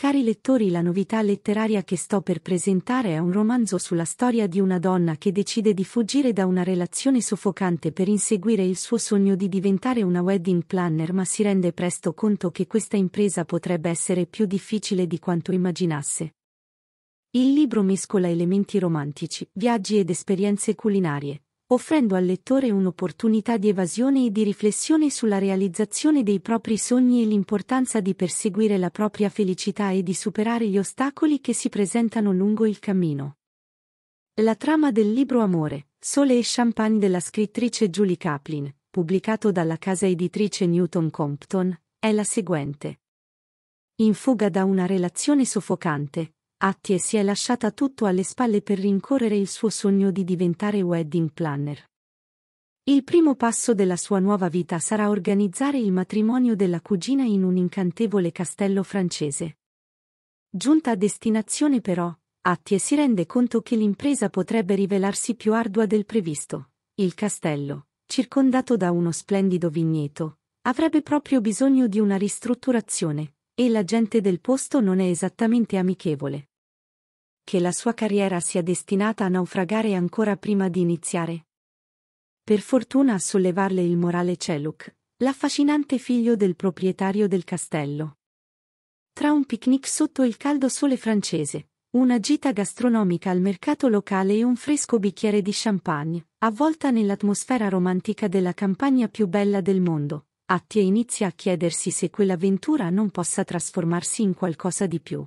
Cari lettori, la novità letteraria che sto per presentare è un romanzo sulla storia di una donna che decide di fuggire da una relazione soffocante per inseguire il suo sogno di diventare una wedding planner, ma si rende presto conto che questa impresa potrebbe essere più difficile di quanto immaginasse. Il libro mescola elementi romantici, viaggi ed esperienze culinarie, offrendo al lettore un'opportunità di evasione e di riflessione sulla realizzazione dei propri sogni e l'importanza di perseguire la propria felicità e di superare gli ostacoli che si presentano lungo il cammino. La trama del libro Amore, Sole e Champagne della scrittrice Julie Kaplan, pubblicato dalla casa editrice Newton Compton, è la seguente. In fuga da una relazione soffocante, Attie si è lasciata tutto alle spalle per rincorrere il suo sogno di diventare wedding planner. Il primo passo della sua nuova vita sarà organizzare il matrimonio della cugina in un incantevole castello francese. Giunta a destinazione però, Attie si rende conto che l'impresa potrebbe rivelarsi più ardua del previsto. Il castello, circondato da uno splendido vigneto, avrebbe proprio bisogno di una ristrutturazione, e la gente del posto non è esattamente amichevole che la sua carriera sia destinata a naufragare ancora prima di iniziare. Per fortuna a sollevarle il morale Celuk, l'affascinante figlio del proprietario del castello. Tra un picnic sotto il caldo sole francese, una gita gastronomica al mercato locale e un fresco bicchiere di champagne, avvolta nell'atmosfera romantica della campagna più bella del mondo, Attie inizia a chiedersi se quell'avventura non possa trasformarsi in qualcosa di più.